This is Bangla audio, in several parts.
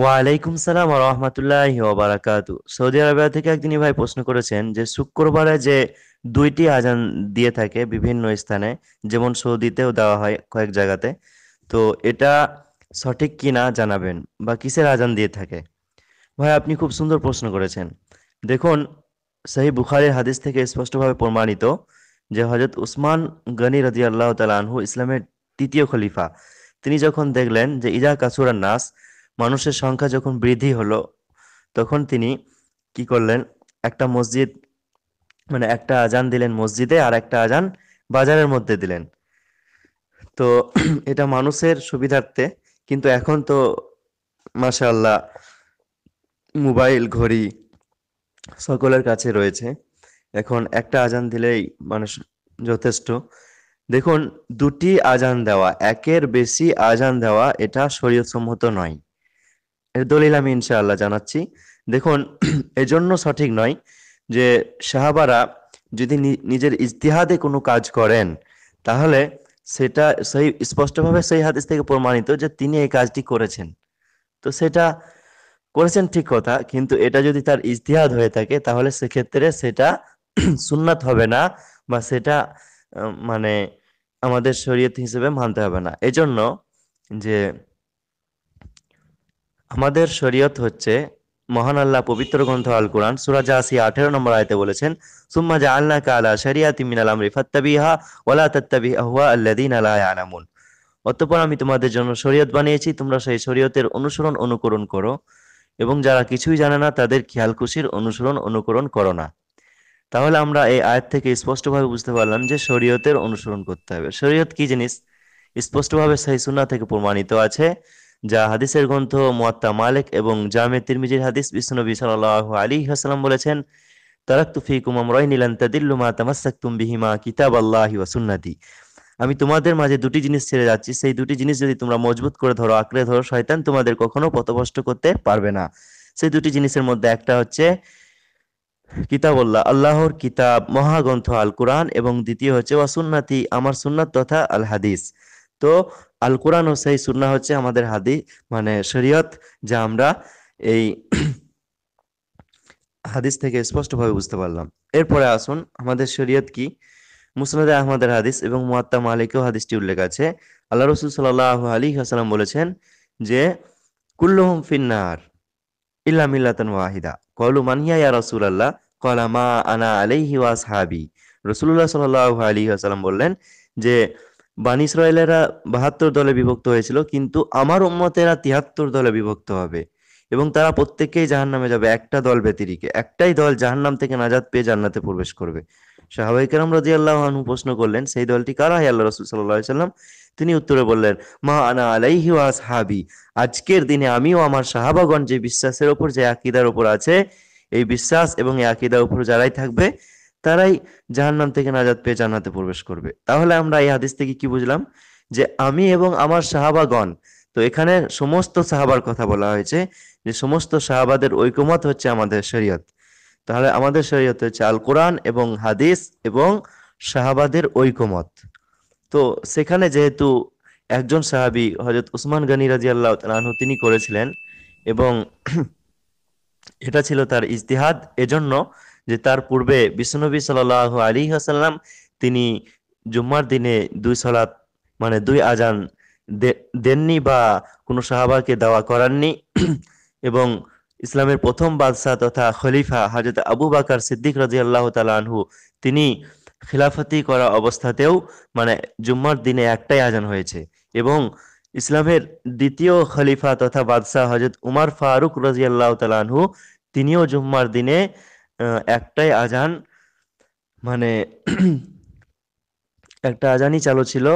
ওয়ালাইকুম সালাম রহমতুল্লাহ বারাকাত সৌদি আরবিয়া থেকে একদিনই ভাই প্রশ্ন করেছেন যে শুক্রবারে যে দুইটি আজান দিয়ে থাকে বিভিন্ন স্থানে যেমন সৌদিতেও দেওয়া হয় কয়েক জায়গাতে তো এটা সঠিক কিনা জানাবেন বা কিসের আজান দিয়ে থাকে ভাই আপনি খুব সুন্দর প্রশ্ন করেছেন দেখুন সেই বুখারের হাদিস থেকে স্পষ্টভাবে প্রমাণিত যে হজরত উসমান গনি রাজি আল্লাহ তালানহু ইসলামের তৃতীয় খলিফা তিনি যখন দেখলেন যে ইজা কাসুরান নাস মানুষের সংখ্যা যখন বৃদ্ধি হলো তখন তিনি কি করলেন একটা মসজিদ মানে একটা আজান দিলেন মসজিদে আর একটা আজান বাজারের মধ্যে দিলেন তো এটা মানুষের সুবিধার্থে কিন্তু এখন তো মাশাল্লাহ মোবাইল ঘড়ি সকলের কাছে রয়েছে এখন একটা আজান দিলেই মানুষ যথেষ্ট দেখুন দুটি আজান দেওয়া একের বেশি আজান দেওয়া এটা শরীয়সম্মত নয় দলিল আমি ইনশাআল্লাহ জানাচ্ছি দেখুন এজন্য সঠিক নয় যে সাহাবারা যদি নিজের ইজতিহাদে কোনো কাজ করেন তাহলে সেটা সেই স্পষ্টভাবে সেই হাদিস থেকে প্রমাণিত যে তিনি এই কাজটি করেছেন তো সেটা করেছেন ঠিক কথা কিন্তু এটা যদি তার ইজতিহাদ হয়ে থাকে তাহলে সেক্ষেত্রে সেটা সুন্নাত হবে না বা সেটা মানে আমাদের শরীয়ত হিসেবে মানতে হবে না এজন্য যে আমাদের শরীয়ত হচ্ছে মহান আল্লাহ পবিত্র গ্রন্থ আল কোরআন সুরাজ আসি আঠেরো নম্বর আয়তে বলেছেন সুম্মা জা আল্লাহ কালা শরিয়াতি মিনাল আমরি ফাত্তাবিহা ওলা তাত্তাবি আল্লাদিন আলা আলামুন অতপর আমি তোমাদের জন্য শরীয়ত বানিয়েছি তোমরা সেই শরীয়তের অনুসরণ অনুকরণ করো এবং যারা কিছুই জানে না তাদের খেয়ালকুশির অনুসরণ অনুকরণ করো না তাহলে আমরা এই আয়াত থেকে স্পষ্টভাবে বুঝতে পারলাম যে শরীয়তের অনুসরণ করতে হবে শরীয়ত কি জিনিস স্পষ্টভাবে সেই সুন্না থেকে প্রমাণিত আছে যা হাদিসের গ্রন্থ মোয়াত্তা মালিক এবং জামে তিরমিজির হাদিস বিশ্বনবী সাল আলী হাসালাম বলেছেন তারাক তুফি কুমাম রয় আমরাইনিলান তাদিল্লুমা তুম বিহিমা কিতাব আল্লাহি ওয়া সুন্নাতি আমি তোমাদের মাঝে দুটি জিনিস ছেড়ে যাচ্ছি সেই দুটি জিনিস যদি তোমরা মজবুত করে ধরো আঁকড়ে ধরো শয়তান তোমাদের কখনো পথভ্রষ্ট করতে পারবে না সেই দুটি জিনিসের মধ্যে একটা হচ্ছে কিতাবল্লাহ আল্লাহর কিতাব মহাগ্রন্থ আল কোরআন এবং দ্বিতীয় হচ্ছে ওয়াসুন্নাতি আমার সুন্নাত তথা আল হাদিস তো আল কোরআন ও সেই সুন্না হচ্ছে আমাদের হাদি মানে শরীয়ত যা আমরা এই হাদিস থেকে স্পষ্টভাবে বুঝতে পারলাম এরপরে আসুন আমাদের শরীয়ত কি মুসনাদ আহমদের হাদিস এবং মুয়াত্তা মালিকেও হাদিসটি উল্লেখ আছে আল্লাহ রসুল সাল্লাহ আলী হাসালাম বলেছেন যে কুল্লুহম ফিন্নার ইল্লা মিল্লাতন ওয়াহিদা কলু মানিয়া ইয়া রসুল আল্লাহ কলা মা আনা আলাইহি হাবি রসুল্লাহ সাল্লাহ আলী হাসালাম বললেন যে বান ইসরায়েলেরা বাহাত্তর দলে বিভক্ত হয়েছিল কিন্তু আমার উম্মতেরা তিয়াত্তর দলে বিভক্ত হবে এবং তারা প্রত্যেকেই জাহান নামে যাবে একটা দল ব্যতিরিকে একটাই দল জাহান নাম থেকে নাজাদ পেয়ে জান্নাতে প্রবেশ করবে সাহাবাই কেরাম রাজি আল্লাহন প্রশ্ন করলেন সেই দলটি কারা হয় আল্লাহ রসুল সাল্লাহ সাল্লাম তিনি উত্তরে বললেন মা আনা আলাইহি ওয়াস হাবি আজকের দিনে আমিও আমার সাহাবাগঞ্জ যে বিশ্বাসের ওপর যে আকিদার ওপর আছে এই বিশ্বাস এবং এই আকিদার উপর যারাই থাকবে তারাই নাম থেকে নাজাদ পেয়ে জান্নাতে প্রবেশ করবে তাহলে আমরা এই হাদিস থেকে কি বুঝলাম যে আমি এবং আমার সাহাবাগণ তো এখানে সমস্ত সাহাবার কথা বলা হয়েছে যে সমস্ত সাহাবাদের ঐকমত হচ্ছে আমাদের শরীয়ত তাহলে আমাদের শরীয়ত হচ্ছে আল কোরআন এবং হাদিস এবং সাহাবাদের ঐকমত তো সেখানে যেহেতু একজন সাহাবি হজরত উসমান গানী রাজি আল্লাহ তিনি করেছিলেন এবং এটা ছিল তার ইজতিহাদ এজন্য যে তার পূর্বে বিশ্বনবী সাল আলী আসাল্লাম তিনি জুম্মার দিনে দুই সলাৎ মানে দুই আজান দেননি বা কোনো সাহাবাকে দেওয়া করাননি এবং ইসলামের প্রথম বাদশাহ তথা খলিফা হাজরত আবু বাকার সিদ্দিক রাজি আল্লাহ তালহু তিনি খিলাফতি করা অবস্থাতেও মানে জুম্মার দিনে একটাই আজান হয়েছে এবং ইসলামের দ্বিতীয় খলিফা তথা বাদশাহ হজরত উমার ফারুক রাজি আল্লাহ তালহু তিনিও জুম্মার দিনে একটাই আজান মানে একটা আজানই চালু ছিল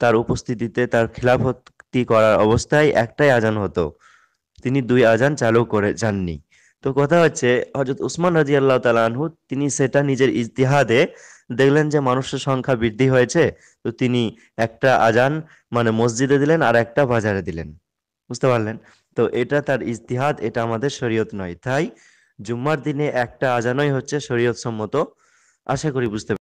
তার উপস্থিতিতে তার খিলাফতি করার অবস্থায় একটাই আজান হতো তিনি দুই আজান চালু করে যাননি তো কথা হচ্ছে হজরত উসমান রাজি আল্লাহ তালাহু তিনি সেটা নিজের ইজতিহাদে দেখলেন যে মানুষের সংখ্যা বৃদ্ধি হয়েছে তো তিনি একটা আজান মানে মসজিদে দিলেন আর একটা বাজারে দিলেন বুঝতে পারলেন তো এটা তার ইজতিহাদ এটা আমাদের শরীয়ত নয় তাই জুম্মার দিনে একটা আজানই হচ্ছে শরীয়ত সম্মত আশা করি বুঝতে